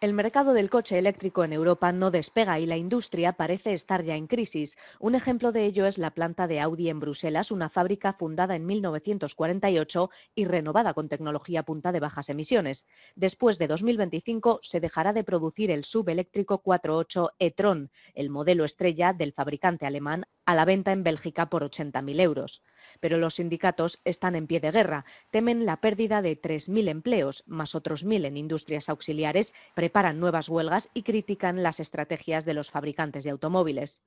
El mercado del coche eléctrico en Europa no despega y la industria parece estar ya en crisis. Un ejemplo de ello es la planta de Audi en Bruselas, una fábrica fundada en 1948 y renovada con tecnología punta de bajas emisiones. Después de 2025 se dejará de producir el subeléctrico 48 e-tron, el modelo estrella del fabricante alemán a la venta en Bélgica por 80.000 euros. Pero los sindicatos están en pie de guerra, temen la pérdida de 3.000 empleos, más otros 1.000 en industrias auxiliares, preparan nuevas huelgas y critican las estrategias de los fabricantes de automóviles.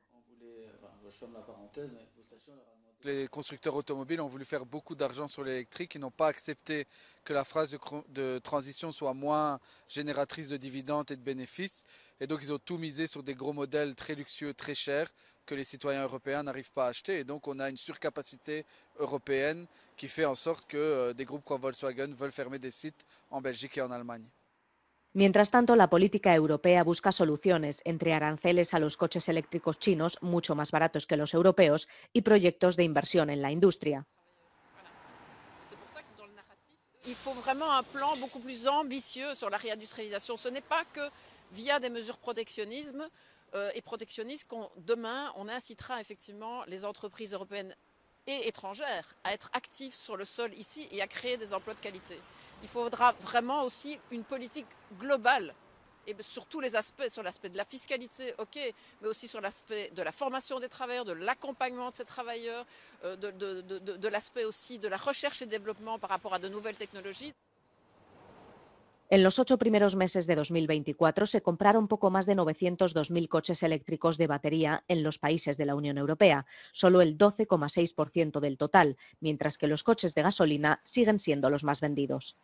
Les constructeurs automobiles ont voulu faire beaucoup d'argent sur l'électrique. Ils n'ont pas accepté que la phase de, transition soit moins génératrice de dividendes et de bénéfices. Et donc, ils ont tout misé sur des gros modèles très luxueux, très chers, que les citoyens européens n'arrivent pas à acheter. Et donc, on a une surcapacité européenne qui fait en sorte que euh, des groupes comme Volkswagen veulent fermer des sites en Belgique et en Allemagne. Mientras tanto, la política europea busca solutions, entre aranceles a los coches eléctricos chinos, mucho más baratos que les europeos, et proyectos de inversión en la industria. Il faut vraiment un plan beaucoup plus ambitieux sur la réindustrialisation. Ce n'est pas que via des mesures protectionnistes euh, et protectionnistes qu'on demain on incitera effectivement les entreprises européennes et étrangères à être actives sur le sol ici et à créer des emplois de qualité il faudra vraiment aussi une politique globale et sur tous les aspects, sur l'aspect de la fiscalité, ok, mais aussi sur l'aspect de la formation des travailleurs, de l'accompagnement de ces travailleurs, euh, de l'aspect aussi de la recherche et développement par rapport à de nouvelles technologies. En los ocho primeros meses de 2024 se compraron poco más de 902.000 coches eléctricos de batería en los países de la Unión Europea, solo el 12,6% del total, mientras que los coches de gasolina siguen siendo los más vendidos.